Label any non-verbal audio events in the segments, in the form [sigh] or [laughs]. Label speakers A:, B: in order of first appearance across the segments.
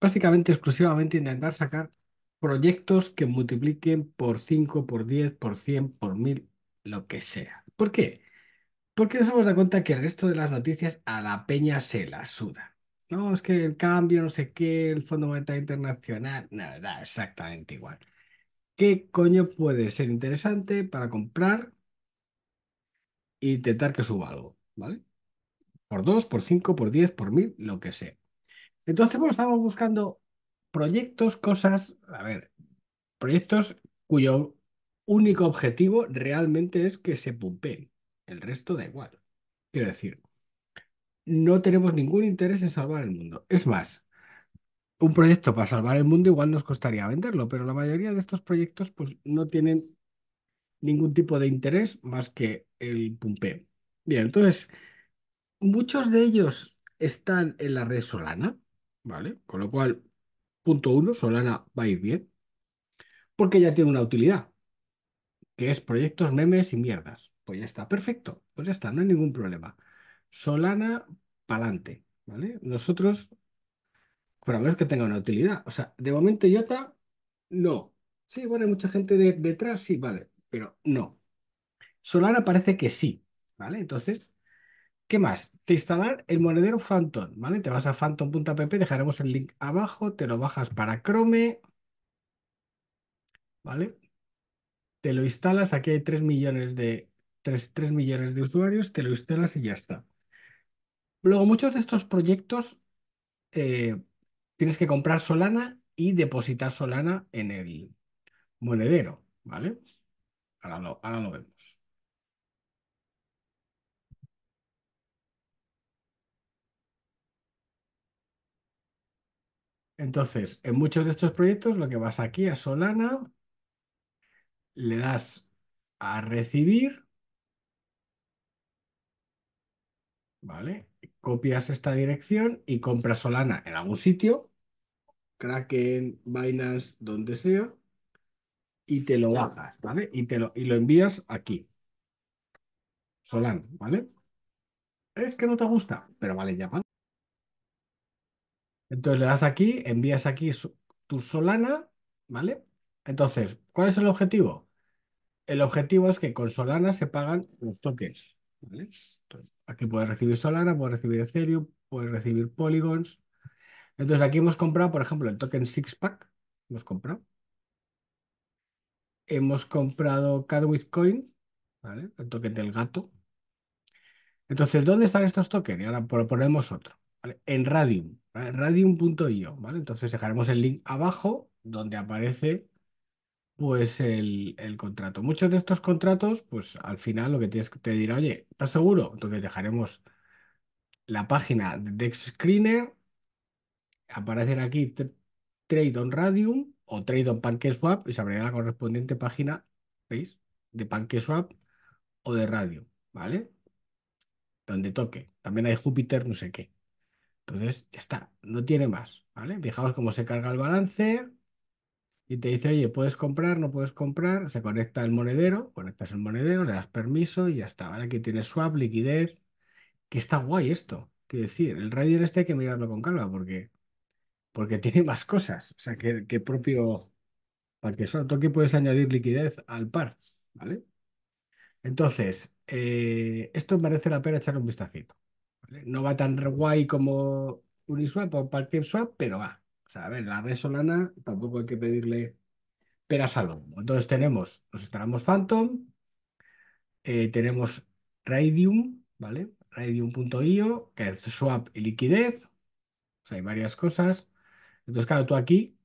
A: Básicamente, exclusivamente intentar sacar proyectos que multipliquen por 5, por 10, por 100, por 1000, lo que sea. ¿Por qué? Porque nos hemos dado cuenta que el resto de las noticias a la peña se las suda. No, es que el cambio, no sé qué, el Fondo Monetario Internacional, nada, exactamente igual. ¿Qué coño puede ser interesante para comprar e intentar que suba algo? ¿Vale? Por 2, por 5, por 10, por 1000, lo que sea. Entonces, bueno, estamos buscando proyectos, cosas, a ver, proyectos cuyo único objetivo realmente es que se pumpen. El resto da igual. Quiero decir, no tenemos ningún interés en salvar el mundo. Es más, un proyecto para salvar el mundo igual nos costaría venderlo, pero la mayoría de estos proyectos pues no tienen ningún tipo de interés más que el pumpeo. Bien, entonces, muchos de ellos están en la red Solana, ¿vale? Con lo cual, punto uno, Solana va a ir bien, porque ya tiene una utilidad, que es proyectos, memes y mierdas. Pues ya está, perfecto, pues ya está, no hay ningún problema. Solana, pa'lante, ¿vale? Nosotros, por lo menos que tenga una utilidad. O sea, de momento IOTA, no. Sí, bueno, hay mucha gente detrás, sí, vale, pero no. Solana parece que sí, ¿vale? Entonces, ¿Qué más? Te instalar el monedero Phantom, ¿vale? Te vas a phantom.app, dejaremos el link abajo, te lo bajas para Chrome, ¿vale? Te lo instalas, aquí hay 3 millones de, millones de usuarios, te lo instalas y ya está. Luego, muchos de estos proyectos eh, tienes que comprar Solana y depositar Solana en el monedero, ¿vale? Ahora ahora lo vemos. Entonces, en muchos de estos proyectos lo que vas aquí a Solana, le das a recibir, ¿vale? Copias esta dirección y compras Solana en algún sitio, Kraken, Binance, donde sea, y te lo bajas, ¿vale? Y, te lo, y lo envías aquí. Solana, ¿vale? Es que no te gusta, pero vale, ya entonces le das aquí, envías aquí tu Solana, ¿vale? Entonces, ¿cuál es el objetivo? El objetivo es que con Solana se pagan los tokens, ¿vale? aquí puedes recibir Solana, puedes recibir Ethereum, puedes recibir Polygons. Entonces aquí hemos comprado, por ejemplo, el token Sixpack, hemos comprado. Hemos comprado CadWit Coin, ¿vale? El token del gato. Entonces, ¿dónde están estos tokens? Y ahora proponemos otro, ¿vale? En Radium radium.io, ¿vale? Entonces dejaremos el link abajo donde aparece pues el, el, contrato. Muchos de estos contratos, pues al final lo que tienes que te dirá, oye, ¿estás seguro? Entonces dejaremos la página de Dex Screener, aparecer aquí Trade on Radium o Trade on PancakeSwap y se abrirá la correspondiente página, ¿veis? De PancakeSwap o de Radium, ¿vale? Donde toque. También hay Júpiter, no sé qué. Entonces, ya está, no tiene más, ¿vale? Fijaos cómo se carga el balance y te dice, oye, puedes comprar, no puedes comprar, se conecta el monedero, conectas el monedero, le das permiso y ya está, Aquí tienes swap, liquidez, que está guay esto. Quiero decir, el radio este hay que mirarlo con calma porque, porque [laughs] tiene más cosas, o sea, que, que propio, para que solo que puedes añadir liquidez al par, ¿vale? Entonces, eh, esto merece la pena echar un vistacito. No va tan guay como Uniswap o Swap, pero va. O sea, a ver, la red Solana tampoco hay que pedirle peras al lomo. Entonces tenemos, nos instalamos Phantom, eh, tenemos Radium, ¿vale? Radium.io, que es swap y liquidez. O sea, hay varias cosas. Entonces, claro, tú aquí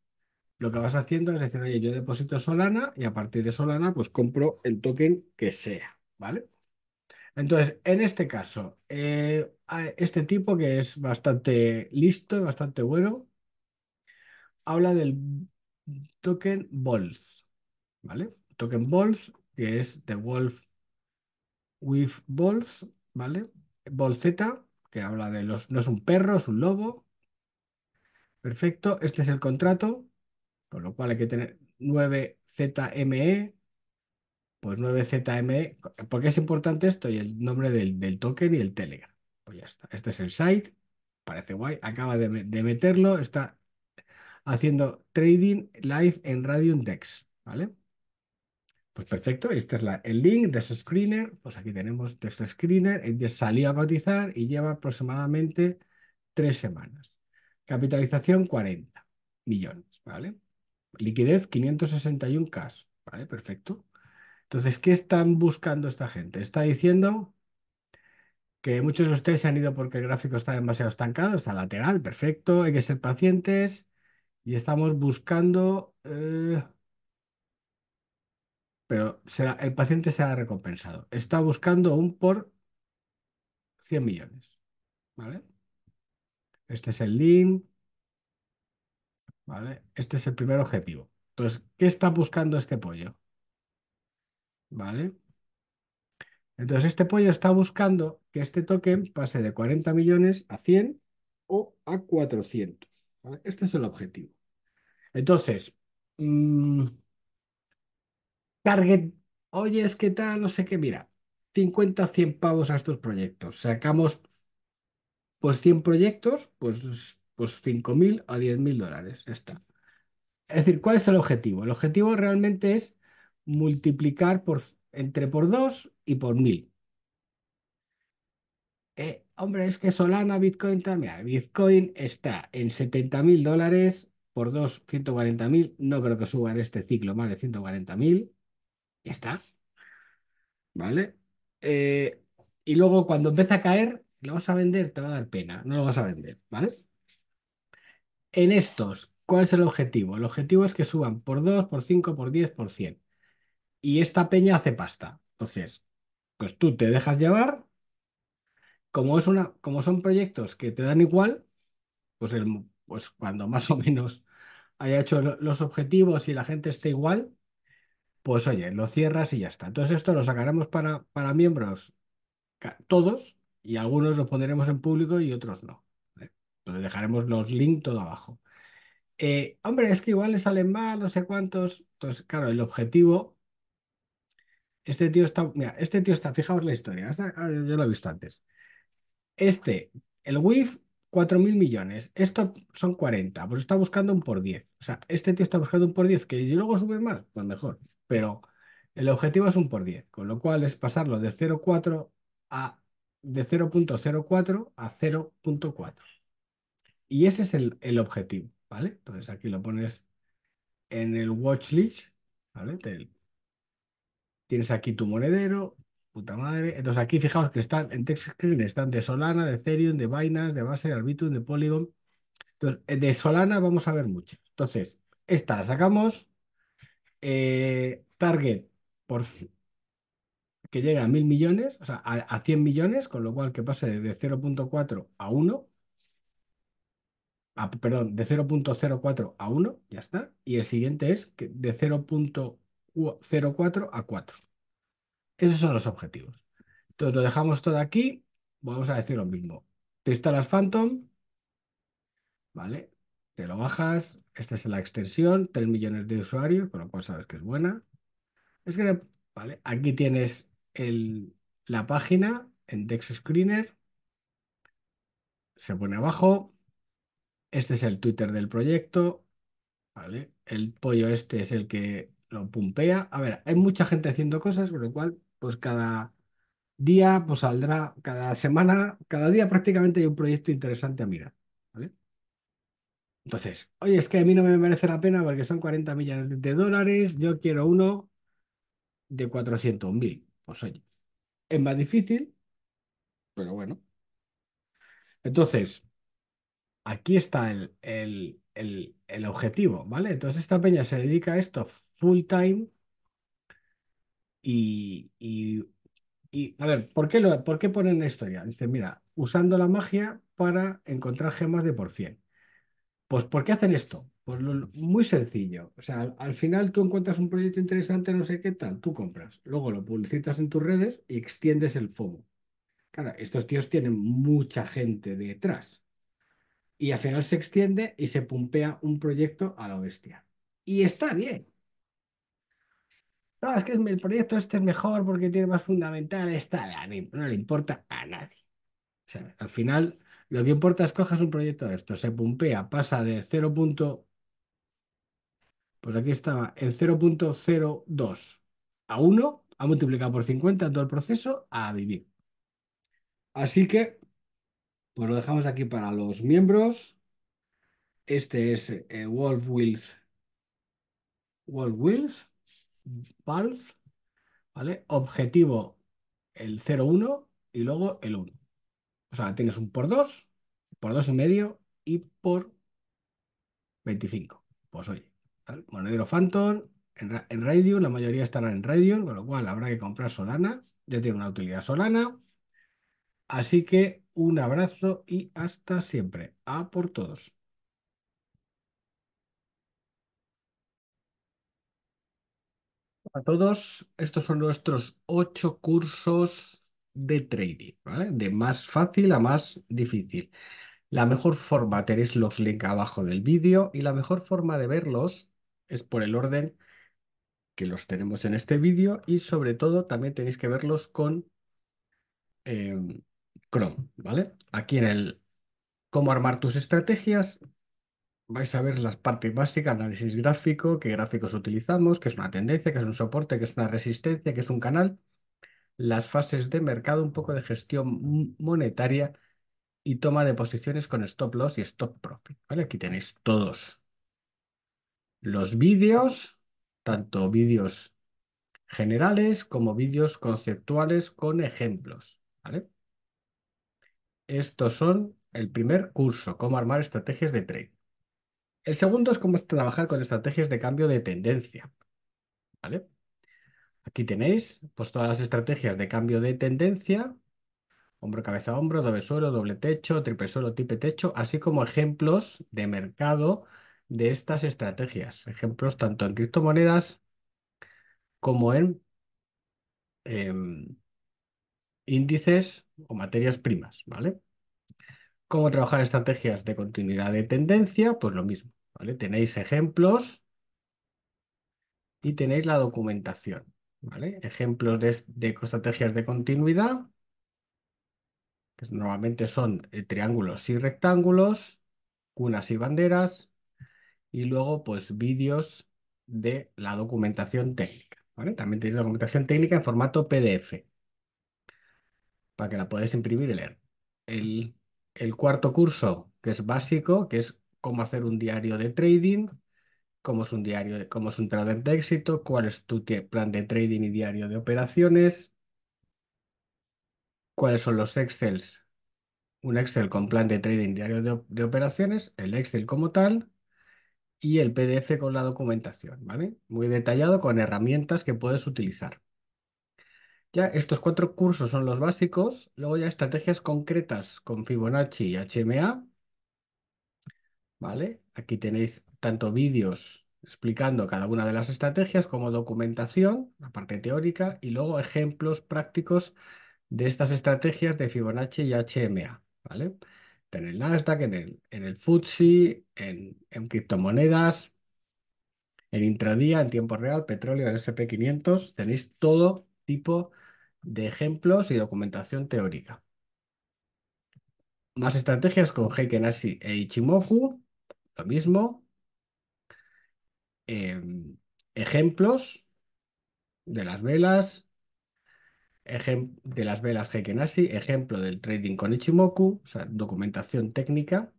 A: lo que vas haciendo es decir, oye, yo deposito Solana y a partir de Solana, pues compro el token que sea, ¿vale? Entonces, en este caso, eh, este tipo que es bastante listo, bastante bueno, habla del token Balls, ¿vale? Token Balls, que es The Wolf with Balls, ¿vale? Z, que habla de los, no es un perro, es un lobo. Perfecto, este es el contrato, con lo cual hay que tener 9ZME, pues 9ZM, ¿por qué es importante esto? Y el nombre del, token y el Telegram. Pues ya está. Este es el site, parece guay, acaba de, meterlo, está haciendo trading live en Radium Dex, ¿vale? Pues perfecto, este es el link de screener. Pues aquí tenemos de screener. Eh, salió a bautizar y lleva aproximadamente tres semanas. Capitalización 40 millones, ¿vale? Liquidez 561 cash, ¿vale? Perfecto. Entonces, ¿qué están buscando esta gente? Está diciendo que muchos de ustedes se han ido porque el gráfico está demasiado estancado, está lateral, perfecto, hay que ser pacientes y estamos buscando... Eh, pero será, el paciente será recompensado. Está buscando un por 100 millones. ¿Vale? Este es el link. ¿Vale? Este es el primer objetivo. Entonces, ¿qué está buscando este pollo? ¿vale? Entonces este pollo está buscando que este token pase de 40 millones a 100 o a 400. Este es el objetivo. Entonces, mm, target, oye, es que tal, no sé qué, mira, 50, 100 pavos a estos proyectos. Sacamos pues 100 proyectos, pues, pues 5.000 a 10.000 dólares. está. Es decir, ¿cuál es el objetivo? El objetivo realmente es multiplicar por, entre por 2 y por 1000. Eh, hombre, es que Solana, Bitcoin también. Bitcoin está en 70.000 dólares por 2, 140.000. No creo que suba en este ciclo ¿vale? 140.000. Ya está. ¿Vale? Eh, y luego cuando empieza a caer, lo vas a vender, te va a dar pena. No lo vas a vender. ¿Vale? En estos, ¿cuál es el objetivo? El objetivo es que suban por 2, por 5, por 10, por 100 y esta peña hace pasta. Entonces, pues tú te dejas llevar. Como, es una, como son proyectos que te dan igual, pues, pues cuando más [laughs] o menos haya hecho los objetivos y la gente esté igual, pues oye, lo cierras y ya está. Entonces esto lo sacaremos para, para miembros todos y algunos lo pondremos en público y otros no. Entonces dejaremos los links todo abajo. Eh, hombre, es que igual le salen mal, no sé cuántos. Entonces, claro, el objetivo este tío está, mira, este tío está, fijaos la historia, ah, yo lo he visto antes. Este, el WIF, 4.000 millones, esto son 40, pues está buscando un por 10. O sea, este tío está buscando un por 10, que luego sube más, pues mejor, pero el objetivo es un por 10, con lo cual es pasarlo de 0.4 a de 0.04 a 0.4. Y ese es el, objetivo, ¿vale? Entonces aquí lo pones en el watchlist ¿vale? Tienes aquí tu monedero, puta madre. Entonces aquí fijaos que están en screen, están de Solana, de Ethereum, de Binance, de Base, de Arbitrum, de Polygon. Entonces, eh, de Solana vamos a ver mucho, Entonces, esta la sacamos. Eh, target por que llegue a mil millones, o sea, a, 100 millones, con lo cual que pase de 0.4 a 1. perdón, de 0.04 a 1, ya está. Y el siguiente es que de 0. 0,4 a 4. Esos son los objetivos. Entonces lo dejamos todo aquí. Vamos a decir lo mismo. Te instalas Phantom. ¿Vale? Te lo bajas. Esta es la extensión. 3 millones de usuarios, con lo cual sabes que es buena. Es que, ¿vale? Aquí tienes la página en Dex Screener. Se pone abajo. Este es el Twitter del proyecto. ¿Vale? El pollo este es el que lo pumpea. A ver, hay mucha gente haciendo cosas, con lo cual, pues cada día, pues saldrá, cada semana, cada día prácticamente hay un proyecto interesante a mirar. ¿vale? Entonces, oye, es que a mí no me merece la pena porque son 40 millones de dólares, yo quiero uno de 400 mil. Pues oye, es más difícil, pero bueno. Entonces, aquí está el el, objetivo, ¿vale? Entonces esta peña se dedica a esto full time y, y, y a ver, ¿por qué, lo, ¿por qué ponen esto ya? Dice, mira, usando la magia para encontrar gemas de por cien. Pues, ¿por qué hacen esto? Pues lo, muy sencillo. O sea, al, al, final tú encuentras un proyecto interesante, no sé qué tal, tú compras. Luego lo publicitas en tus redes y extiendes el FOMO. Claro, estos tíos tienen mucha gente detrás y al final se extiende y se pumpea un proyecto a la bestia. Y está bien. No, es que el proyecto este es mejor porque tiene más fundamental, está, no le importa a nadie. al final, lo que importa es cojas un proyecto de esto, se pumpea, pasa de 0. Pues aquí estaba, en 0.02 a 1, ha multiplicado por 50 todo el proceso a vivir. Así que pues lo dejamos aquí para los miembros. Este es eh, Wolf Wills. Wolf Valve. ¿Vale? Objetivo el 0,1 y luego el 1. O sea, tienes un por 2, por 2 y, medio y por 25. Pues oye, Monedero Phantom, en, Radio, la mayoría estarán en Radio, con lo cual habrá que comprar Solana. Ya tiene una utilidad Solana. Así que un abrazo y hasta siempre. A por todos. A todos, estos son nuestros ocho cursos de trading, ¿vale? De más fácil a más difícil. La mejor forma, tenéis los links abajo del vídeo y la mejor forma de verlos es por el orden que los tenemos en este vídeo y sobre todo también tenéis que verlos con em, Chrome, ¿vale? Aquí en el cómo armar tus estrategias, vais a ver las partes básicas, análisis gráfico, qué gráficos utilizamos, qué es una tendencia, qué es un soporte, qué es una resistencia, qué es un canal, las fases de mercado, un poco de gestión monetaria y toma de posiciones con stop loss y stop profit, ¿vale? Aquí tenéis todos los vídeos, tanto vídeos generales como vídeos conceptuales con ejemplos, ¿vale? Estos son el primer curso, cómo armar estrategias de trade. El segundo es cómo trabajar con estrategias de cambio de tendencia. ¿Vale? Aquí tenéis pues, todas las estrategias de cambio de tendencia, hombro, cabeza, hombro, doble suelo, doble techo, triple suelo, tipe techo, así como ejemplos de mercado de estas estrategias. Ejemplos tanto en criptomonedas como en em, índices o materias primas, ¿vale? ¿Cómo trabajar estrategias de continuidad de tendencia? Pues lo mismo, ¿vale? Tenéis ejemplos y tenéis la documentación, ¿vale? Ejemplos de, estrategias de continuidad, que normalmente son eh, triángulos y rectángulos, cunas y banderas, y luego pues vídeos de la documentación técnica, ¿vale? También tenéis documentación técnica en formato PDF, para que la podáis imprimir y leer. El, cuarto curso, que es básico, que es cómo hacer un diario de trading, cómo es un diario, es un trader de éxito, cuál es tu plan de trading y diario de operaciones, cuáles son los Excels, un Excel con plan de trading y diario de, de operaciones, el Excel como tal y el PDF con la documentación, ¿vale? Muy detallado con herramientas que puedes utilizar. Ya estos cuatro cursos son los básicos, luego ya estrategias concretas con Fibonacci y HMA, ¿vale? Aquí tenéis tanto vídeos explicando cada una de las estrategias como documentación, la parte teórica, y luego ejemplos prácticos de estas estrategias de Fibonacci y HMA, ¿vale? En el Nasdaq, en el, en el FTSE, en, en criptomonedas, en intradía, en tiempo real, petróleo, en SP500, tenéis todo tipo de de ejemplos y documentación teórica. Más estrategias con heiken e Ichimoku, lo mismo. Em, ejemplos de las velas, de las velas heiken ejemplo del trading con Ichimoku, o sea, documentación técnica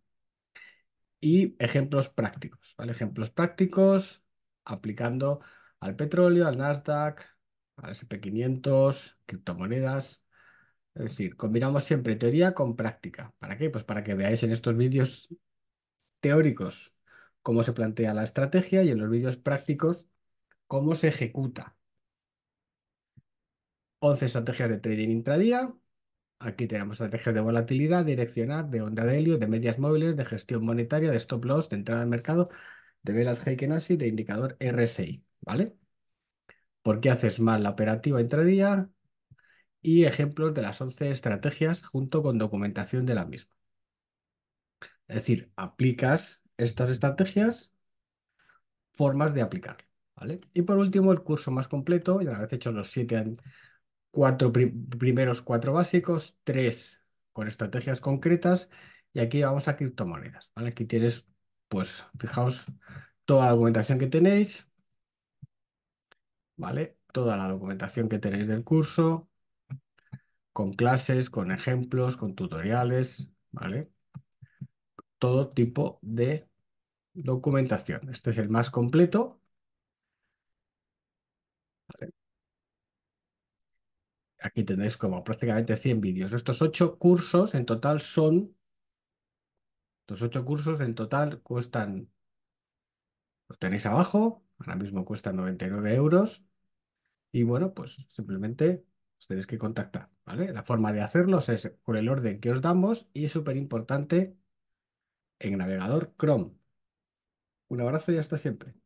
A: y ejemplos prácticos, Ejemplos prácticos aplicando al petróleo, al Nasdaq, SP500, criptomonedas. Es decir, combinamos siempre teoría con práctica. ¿Para qué? Pues para que veáis en estos vídeos teóricos cómo se plantea la estrategia y en los vídeos prácticos cómo se ejecuta. 11 estrategias de trading intradía. Aquí tenemos estrategias de volatilidad, direccional, de onda de helio, de medias móviles, de gestión monetaria, de stop loss, de entrada al mercado, de velas Heiken de indicador RSI. ¿Vale? por qué haces mal la operativa intradía y ejemplos de las 11 estrategias junto con documentación de la misma. Es decir, aplicas estas estrategias, formas de aplicar. ¿vale? Y por último, el curso más completo, ya habéis hecho los siete, cuatro primeros cuatro básicos, tres con estrategias concretas, y aquí vamos a criptomonedas. ¿vale? Aquí tienes, pues, fijaos, toda la documentación que tenéis, ¿vale? Toda la documentación que tenéis del curso, con clases, con ejemplos, con tutoriales, ¿vale? Todo tipo de documentación. Este es el más completo. Aquí tenéis como prácticamente 100 vídeos. Estos ocho cursos en total son... Estos 8 cursos en total cuestan... Lo tenéis abajo, Ahora mismo cuesta 99 euros. Y bueno, pues simplemente os tenéis que contactar, ¿vale? La forma de hacerlos es con el orden que os damos y es súper importante en navegador Chrome. Un abrazo y hasta siempre.